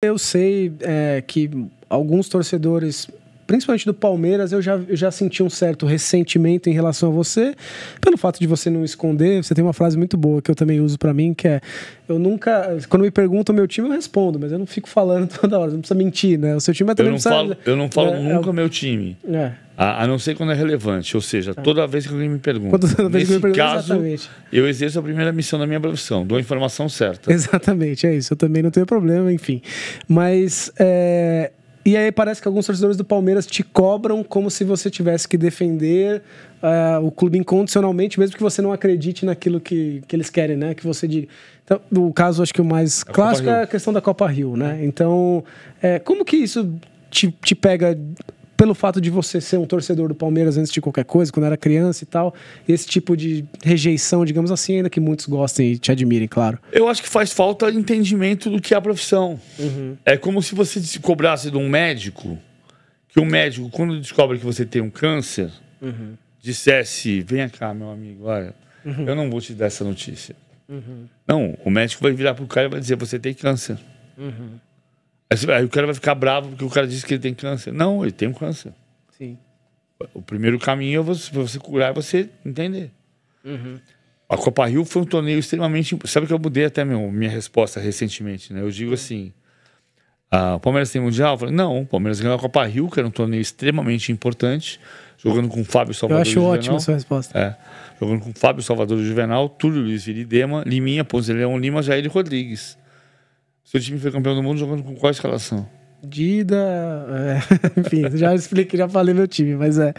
Eu sei é, que alguns torcedores principalmente do Palmeiras, eu já, eu já senti um certo ressentimento em relação a você, pelo fato de você não esconder. Você tem uma frase muito boa que eu também uso para mim, que é: eu nunca. Quando me perguntam meu time, eu respondo, mas eu não fico falando toda hora, não precisa mentir, né? O seu time é também eu não precisa, falo, Eu não falo é, é nunca é, meu time. É. A, a, não ser quando é relevante, ou seja, tá. toda vez que alguém me pergunta. Toda vez que me pergunta, caso, exatamente. eu exerço a primeira missão da minha profissão, dou a informação certa. Exatamente, é isso. Eu também não tenho problema, enfim. Mas é, e aí parece que alguns torcedores do Palmeiras te cobram como se você tivesse que defender uh, o clube incondicionalmente, mesmo que você não acredite naquilo que, que eles querem, né? Que você diga. Então, o caso, acho que o mais é clássico é a questão da Copa Rio, né? Então, é, como que isso te, te pega pelo fato de você ser um torcedor do Palmeiras antes de qualquer coisa, quando era criança e tal, esse tipo de rejeição, digamos assim, ainda que muitos gostem e te admirem, claro. Eu acho que faz falta entendimento do que é a profissão. Uhum. É como se você se cobrasse de um médico, que o médico, quando descobre que você tem um câncer, uhum. dissesse: vem cá, meu amigo, olha, uhum. eu não vou te dar essa notícia. Uhum. Não, o médico vai virar pro cara e vai dizer: Você tem câncer. Uhum. Aí o cara vai ficar bravo porque o cara disse que ele tem câncer. Não, ele tem um câncer. Sim. O primeiro caminho é você, você curar, e você entender. Uhum. A Copa Rio foi um torneio extremamente. Sabe que eu mudei até meu, minha resposta recentemente, né? Eu digo uhum. assim: ah, o Palmeiras tem mundial? falei, não, o Palmeiras ganhou a Copa Rio, que era um torneio extremamente importante, jogando com Fábio Salvador. Eu acho ótima a sua resposta. É, jogando com Fábio Salvador Juvenal, Túlio Luiz Viridema, Liminha, Ponzeleão Lima, Jair Rodrigues. Seu time foi campeão do mundo jogando com qual escalação? Dida. É, enfim, já expliquei, já falei meu time, mas é.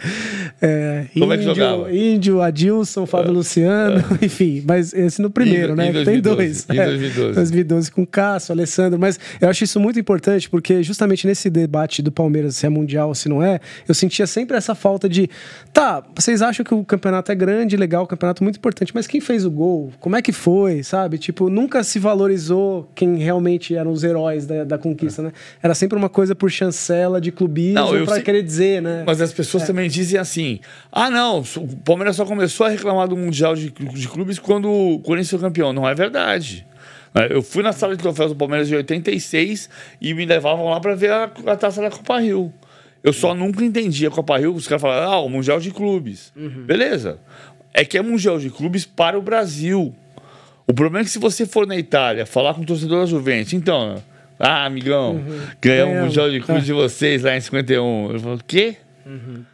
É, Como Índio, é que jogava? Índio, Adilson, Fábio é. Luciano, é. enfim, mas esse no primeiro, em, né? Em 2012, Tem dois. Em 2012. É, 2012 com Cássio, Alessandro, mas eu acho isso muito importante porque justamente nesse debate do Palmeiras se é mundial ou se não é, eu sentia sempre essa falta de, tá, vocês acham que o campeonato é grande, legal, o campeonato é muito importante, mas quem fez o gol? Como é que foi, sabe? Tipo, nunca se valorizou quem realmente eram os heróis da, da conquista, é. né? Era sempre uma coisa por chancela de clubismo para querer dizer, né? Mas as pessoas é. também dizem assim, assim: ah, não, o Palmeiras só começou a reclamar do Mundial de, de Clubes quando o Corinthians foi campeão. Não é verdade. Né, eu fui na sala de troféus do Palmeiras de 86 e me levavam lá para ver a, a, taça da Copa Rio. Eu só nunca entendi a Copa Rio, os caras falavam: ah, o Mundial de Clubes. Uhum. Beleza. É que é Mundial de Clubes para o Brasil. O problema é que se você for na Itália falar com o torcedor da Juventus, então, ah, amigão, uhum. ganhamos o Mundial de tá. Clubes tá. de vocês lá em 51. Eu falo, o quê? Uhum.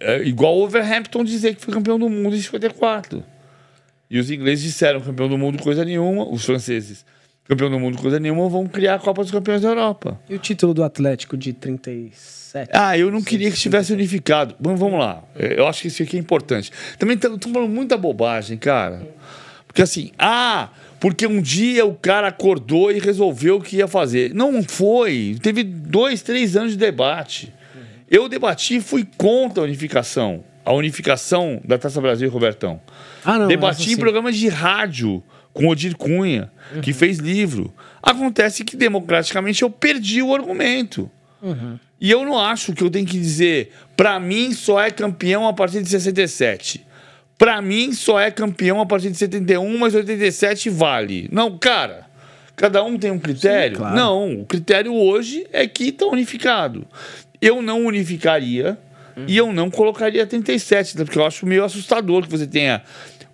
É igual o Overhampton dizer que foi campeão do mundo em 54. E os ingleses disseram campeão do mundo coisa nenhuma, os franceses campeão do mundo coisa nenhuma, vão criar a Copa dos Campeões da Europa. E o título do Atlético de 37? Ah, eu não queria que estivesse unificado. Bom, vamos lá. É, eu acho que isso aqui é importante. Também estão falando muita bobagem, cara. Porque assim, ah, porque um dia o cara acordou e resolveu o que ia fazer. Não foi. Teve dois, três anos de debate. Eu debati e fui contra a unificação. A unificação da Taça Brasil e Robertão. Ah, não, debati em programas de rádio com Odir Cunha, uhum. que fez livro. Acontece que democraticamente eu perdi o argumento. Uhum. E eu não acho que eu tenho que dizer, para mim só é campeão a partir de 67. Para mim só é campeão a partir de 71, mas 87 vale. Não, cara. Cada um tem um critério? Sim, claro. Não, o critério hoje é que está unificado. Eu não unificaria e eu não colocaria 37, né? porque eu acho meio assustador que você tenha.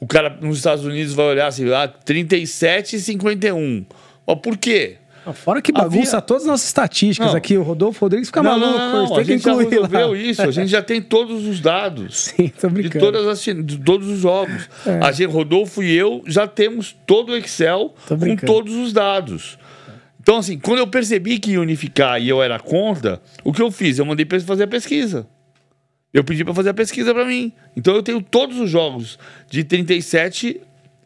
O cara nos Estados Unidos vai olhar assim, lá, 37 e 51. Ó, por quê? Fora que bagunça Havia... todas as nossas estatísticas não. aqui. O Rodolfo Rodrigues fica não, maluco. Não, não, tem a gente que já resolveu lá. isso. A gente já tem todos os dados. Sim, tô brincando. De, todas as, de todos os jogos. É. A gente, Rodolfo e eu já temos todo o Excel com todos os dados. Então, assim, quando eu percebi que ia unificar e eu era contra, o que eu fiz? Eu mandei fazer a pesquisa. Eu pedi para fazer a pesquisa para mim. Então eu tenho todos os jogos de 37,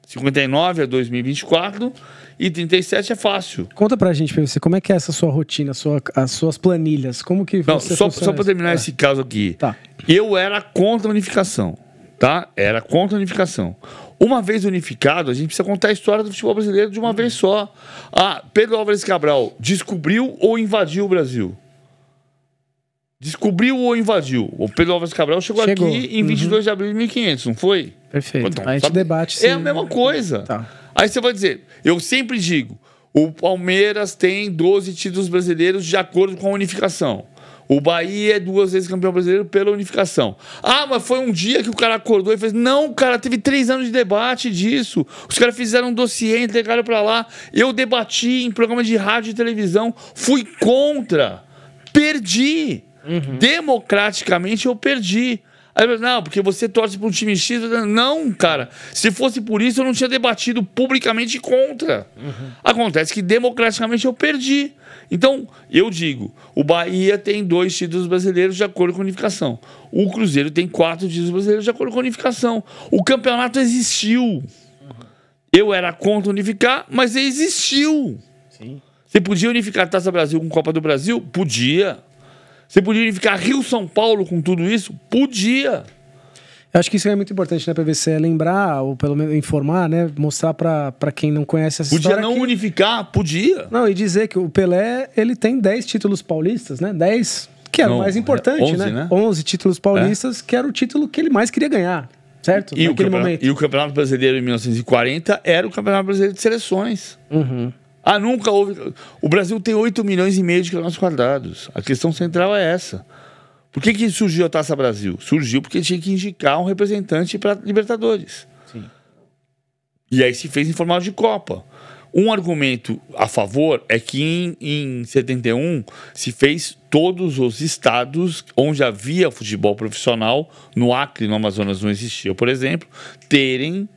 59 a 2024 e 37 é fácil. Conta pra gente, PVC, como é que é essa sua rotina, sua, as suas planilhas? Como que Não, só, só pra terminar é. esse caso aqui. Tá. Eu era contra a unificação, tá? Era contra a unificação. Uma vez unificado, a gente precisa contar a história do futebol brasileiro de uma hum. vez só. Ah, Pedro Álvares Cabral descobriu ou invadiu o Brasil? Descobriu ou invadiu? O Pedro Álvares Cabral chegou, chegou. aqui em 22 uhum. de abril de 1500, não foi? Perfeito. Então, a gente sabe? debate. Se... É a mesma é coisa. Tá. Aí você vai dizer, eu sempre digo, o Palmeiras tem 12 títulos brasileiros de acordo com a unificação. O Bahia é duas vezes campeão brasileiro pela unificação. Ah, mas foi um dia que o cara acordou e fez. Não, cara, teve três anos de debate disso. Os caras fizeram um dossiê, entregaram para lá. Eu debati em programa de rádio e televisão. Fui contra. Perdi. Uhum. Democraticamente eu perdi. Aí ele não, porque você torce para um time X. Não, cara. Se fosse por isso, eu não tinha debatido publicamente contra. Uhum. Acontece que democraticamente eu perdi. Então, eu digo: o Bahia tem dois títulos brasileiros de acordo com a unificação. O Cruzeiro tem quatro títulos brasileiros de acordo com a unificação. O campeonato existiu. Uhum. Eu era contra unificar, mas existiu. Sim. Você podia unificar a Taça Brasil com Copa do Brasil? Podia. Você podia unificar Rio São Paulo com tudo isso? Podia. Eu acho que isso é muito importante, né, PVC? É lembrar, ou pelo menos informar, né? Mostrar para quem não conhece essa podia história. Podia não que... unificar? Podia. Não, e dizer que o Pelé, ele tem 10 títulos paulistas, né? 10, que era o mais é importante, é 11, né? né? títulos é. paulistas, é. que era o título que ele mais queria ganhar, certo? E, Naquele o, campeonato, momento. e o Campeonato Brasileiro em 1940 era o Campeonato Brasileiro de Seleções. Uhum. Ah, nunca houve. O Brasil tem 8 milhões e meio de quilômetros quadrados. A questão central é essa. Por que, que surgiu a Taça Brasil? Surgiu porque tinha que indicar um representante para Libertadores. Sim. E aí se fez em formato de Copa. Um argumento a favor é que em, em 71 se fez todos os estados onde havia futebol profissional, no Acre, no Amazonas não existia, por exemplo, terem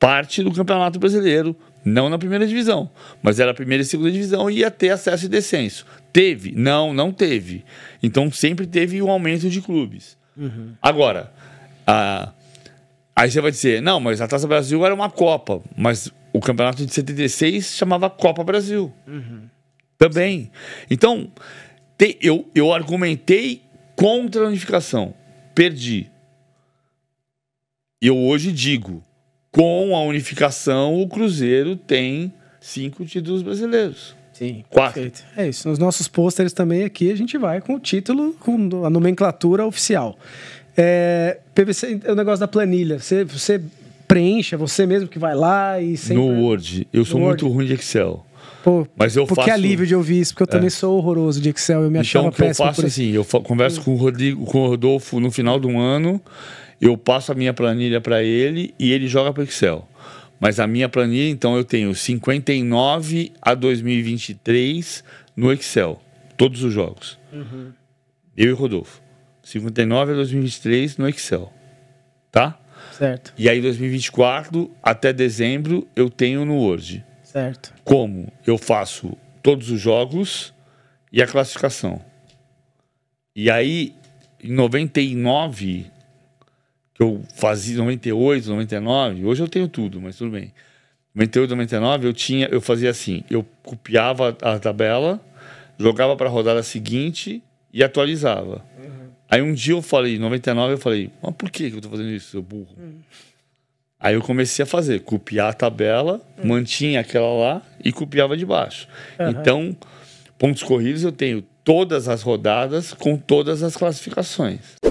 parte do Campeonato Brasileiro, não na primeira divisão, mas era a primeira e segunda divisão e ia ter acesso e descenso. Teve? Não, não teve. Então sempre teve um aumento de clubes. Uhum. Agora, a... aí você vai dizer, não, mas a Taça Brasil era uma Copa, mas o campeonato de 76 chamava Copa Brasil. Uhum. Também. Então, te... eu, eu argumentei contra a unificação. Perdi. Eu hoje digo, com a unificação, o Cruzeiro tem cinco títulos brasileiros. Sim, Quatro. perfeito. É isso. Nos nossos pôsteres também aqui a gente vai com o título, com a nomenclatura oficial. É, PVC é o negócio da planilha. Você, você preenche, é você mesmo que vai lá e sempre... No Word. Eu sou no muito Word. ruim de Excel. Pô, mas eu porque faço... alívio de ouvir isso, porque eu é. também é. sou horroroso de Excel, eu me Então, o que eu faço é assim, eu converso com o Rodrigo, com o Rodolfo no final do ano, eu passo a minha planilha para ele e ele joga para Excel. Mas a minha planilha, então, eu tenho 59 a 2023 no Excel, todos os jogos. Uhum. Eu e Rodolfo. 59 a 2023 no Excel, tá? Certo. E aí 2024 até dezembro eu tenho no Word. Certo. Como eu faço todos os jogos e a classificação. E aí, em 99, que eu fazia 98, 99, hoje eu tenho tudo, mas tudo bem. 98, 99, eu tinha, eu fazia assim, eu copiava a tabela, jogava para a rodada seguinte e atualizava. Uhum. Aí um dia eu falei, em 99, eu falei, mas por que eu estou fazendo isso, seu burro? Uhum. Aí eu comecei a fazer, copiar a tabela, uhum. mantinha aquela lá e copiava de baixo. Uhum. Então, pontos corridos eu tenho todas as rodadas com todas as classificações.